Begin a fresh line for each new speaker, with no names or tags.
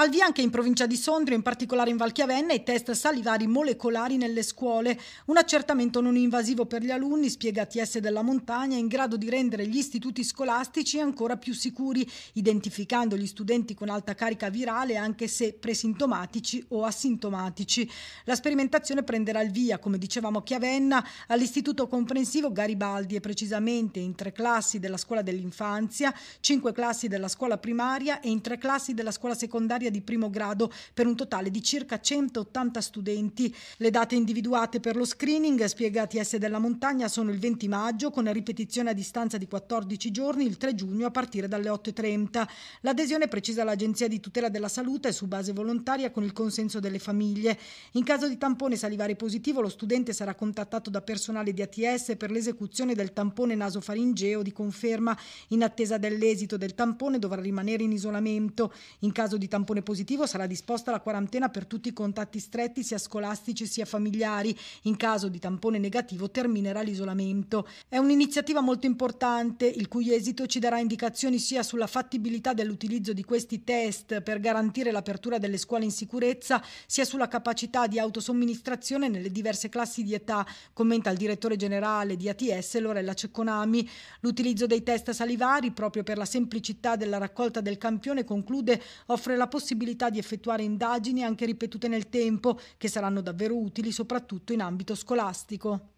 Al via anche in provincia di Sondrio, in particolare in Valchiavenna, i test salivari molecolari nelle scuole. Un accertamento non invasivo per gli alunni, spiega TS della Montagna, in grado di rendere gli istituti scolastici ancora più sicuri, identificando gli studenti con alta carica virale anche se presintomatici o asintomatici. La sperimentazione prenderà il via, come dicevamo a Chiavenna, all'Istituto Comprensivo Garibaldi e precisamente in tre classi della scuola dell'infanzia, cinque classi della scuola primaria e in tre classi della scuola secondaria medicina di primo grado per un totale di circa 180 studenti. Le date individuate per lo screening, spiega TS della Montagna, sono il 20 maggio con ripetizione a distanza di 14 giorni il 3 giugno a partire dalle 8.30. L'adesione, precisa l'Agenzia di tutela della salute, è su base volontaria con il consenso delle famiglie. In caso di tampone salivare positivo, lo studente sarà contattato da personale di ATS per l'esecuzione del tampone nasofaringeo di conferma. In attesa dell'esito del tampone dovrà rimanere in isolamento. In caso di tampone tampone positivo sarà disposta la quarantena per tutti i contatti stretti, sia scolastici sia familiari. In caso di tampone negativo terminerà l'isolamento. È un'iniziativa molto importante, il cui esito ci darà indicazioni sia sulla fattibilità dell'utilizzo di questi test per garantire l'apertura delle scuole in sicurezza, sia sulla capacità di autosomministrazione nelle diverse classi di età, commenta il direttore generale di ATS Lorella Cecconami. L'utilizzo dei test salivari, proprio per la semplicità della raccolta del campione, conclude, offre la possibilità possibilità di effettuare indagini anche ripetute nel tempo, che saranno davvero utili soprattutto in ambito scolastico.